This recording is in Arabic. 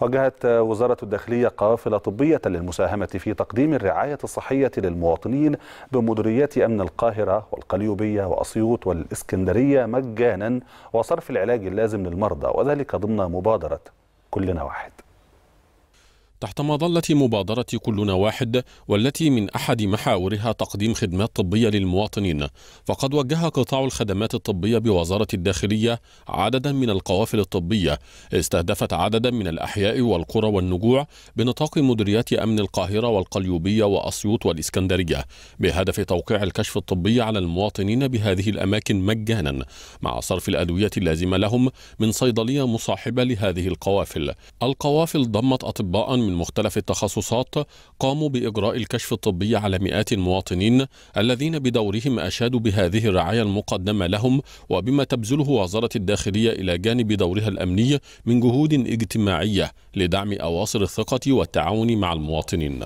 وجهت وزارة الداخلية قافلة طبية للمساهمة في تقديم الرعاية الصحية للمواطنين بمديريات أمن القاهرة والقليوبية وأسيوط والإسكندرية مجانا وصرف العلاج اللازم للمرضى وذلك ضمن مبادرة كلنا واحد تحت مظلة مبادرة كلنا واحد والتي من أحد محاورها تقديم خدمات طبية للمواطنين فقد وجه قطاع الخدمات الطبية بوزارة الداخلية عددا من القوافل الطبية استهدفت عددا من الأحياء والقرى والنجوع بنطاق مديريات أمن القاهرة والقليوبية وأسيوط والإسكندرية بهدف توقيع الكشف الطبي على المواطنين بهذه الأماكن مجانا مع صرف الأدوية اللازمة لهم من صيدلية مصاحبة لهذه القوافل القوافل ضمت أطباء من من مختلف التخصصات قاموا بإجراء الكشف الطبي على مئات المواطنين الذين بدورهم أشادوا بهذه الرعاية المقدمة لهم وبما تبذله وزارة الداخلية إلى جانب دورها الأمني من جهود اجتماعية لدعم أواصر الثقة والتعاون مع المواطنين